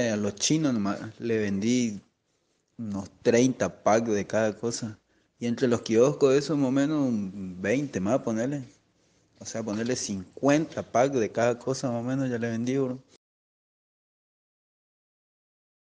Eh, a los chinos nomás le vendí unos 30 packs de cada cosa. Y entre los kioscos, eso más o menos 20 más, ponerle. O sea, ponerle 50 packs de cada cosa más o menos ya le vendí, bro.